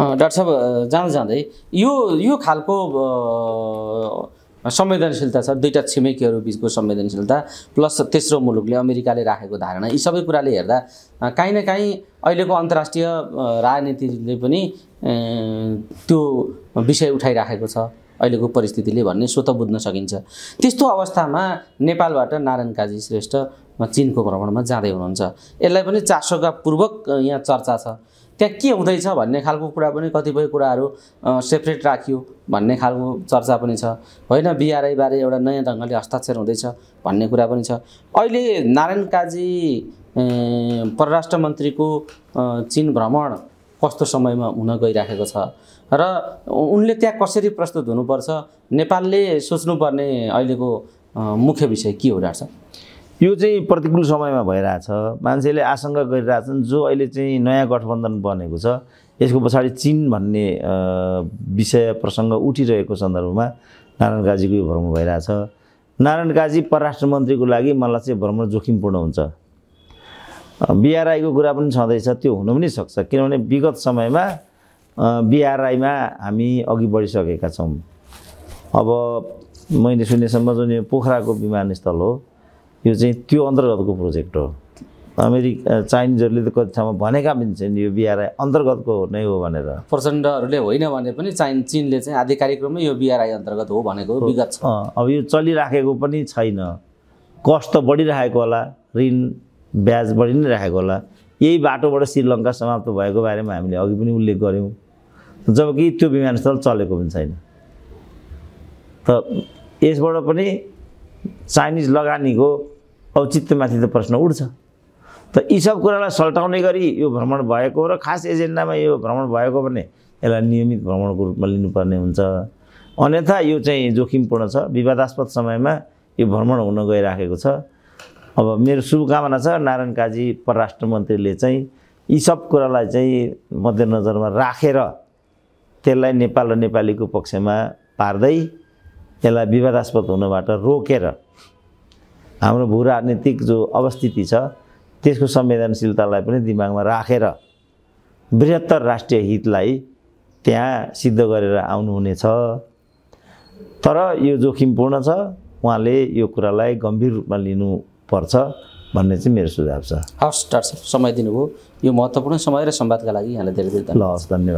डाक्टर साहब जाँदा जाँदै यो यो खालको संवेदनशीलता छ दुईवटा छिमेकीहरू बिचको संवेदनशीलता प्लस तेस्रो मुलुकले अमेरिकाले राखेको धारणा यी सबै कुराले हेर्दा काहीँ न काहीँ अहिलेको अन्तर्राष्ट्रिय राजनीतिले पनि त्यो विषय उठाइराखेको छ अहिलेको परिस्थितिले भन्ने स्वत बुझ्न सकिन्छ त्यस्तो अवस्थामा नेपालबाट नारायण काजी श्रेष्ठ चिनको भ्रमणमा जाँदै हुनुहुन्छ यसलाई पनि चासोका पूर्वक यहाँ चर्चा छ त्यहाँ के हुँदैछ भन्ने खालको कुरा पनि कतिपय कुराहरू सेपरेट राखियो भन्ने खालको चर्चा पनि छ होइन बिआरआईबारे एउटा नयाँ ढङ्गले हस्ताक्षर हुँदैछ भन्ने कुरा पनि छ अहिले नारायण काजी परराष्ट्र मन्त्रीको चिन भ्रमण कस्तो समयमा हुन गइराखेको छ र उनले त्यहाँ कसरी प्रस्तुत हुनुपर्छ नेपालले सोच्नुपर्ने अहिलेको मुख्य विषय के हो रहेछ यो चाहिँ प्रतिकूल समयमा भइरहेछ मान्छेले आशङ्का गरिरहेछन् जो अहिले चाहिँ नयाँ गठबन्धन बनेको छ यसको पछाडि चिन भन्ने विषय प्रसङ्ग उठिरहेको सन्दर्भमा नारायण काजीको यो भ्रमण भइरहेछ नारायण काजी परराष्ट्र मन्त्रीको लागि मलाई चाहिँ भ्रमण जोखिमपूर्ण हुन्छ बिआरआईको कुरा पनि छँदैछ त्यो हुनु पनि सक्छ किनभने विगत समयमा बिआरआईमा हामी अघि बढिसकेका छौँ अब मैले सुनेसम्म जुन यो पोखराको विमानस्थल हो यो चाहिँ त्यो अन्तर्गतको प्रोजेक्ट हो अमेरिका चाइनिजहरूले त कति ठाउँमा भनेका पनि छन् यो बिआरआई अन्तर्गतको नै हो भनेर प्रचण्डहरूले होइन भने पनि चाइन चिनले चाहिँ आधिकारिक रूपमा यो बिआरआई अन्तर्गत हो भनेको विगत छ अब यो चलिराखेको पनि छैन कस्ट त बढिरहेको होला ऋण ब्याज बढी नै राखेको होला यही बाटोबाट श्रीलङ्का समाप्त भएको बारेमा हामीले अघि पनि उल्लेख गऱ्यौँ जबकि त्यो विमानस्थल चलेको पनि छैन त यसबाट पनि चाइनिज लगानीको औचित्यमाथि त प्रश्न उठ्छ त यी सब कुरालाई सल्टाउने गरी यो भ्रमण भएको र खास एजेन्डामा यो भ्रमण भएको भने यसलाई नियमित भ्रमणको रूपमा लिनुपर्ने हुन्छ अन्यथा यो चाहिँ जोखिमपूर्ण छ विवादास्पद समयमा यो भ्रमण हुन गइराखेको छ अब मेरो शुभकामना छ नारायण काजी परराष्ट्र मन्त्रीले चाहिँ यी सब कुरालाई चाहिँ मध्यनजरमा राखेर रा। त्यसलाई नेपाल र नेपालीको पक्षमा पार्दै यसलाई विवादास्पद हुनबाट रोकेर हाम्रो भू राजनीतिक जो अवस्थिति छ त्यसको संवेदनशीलतालाई पनि दिमागमा राखेर बृहत्तर राष्ट्रिय हितलाई त्यहाँ सिद्ध गरेर आउनुहुनेछ तर यो जोखिमपूर्ण छ उहाँले यो कुरालाई गम्भीर रूपमा लिनुपर्छ भन्ने चाहिँ मेरो सुझाव छ हवस् डाक्टर समय दिनुभयो यो महत्त्वपूर्ण समय र संवादका लागि यहाँलाई धेरै धेरै ल हवस् धन्यवाद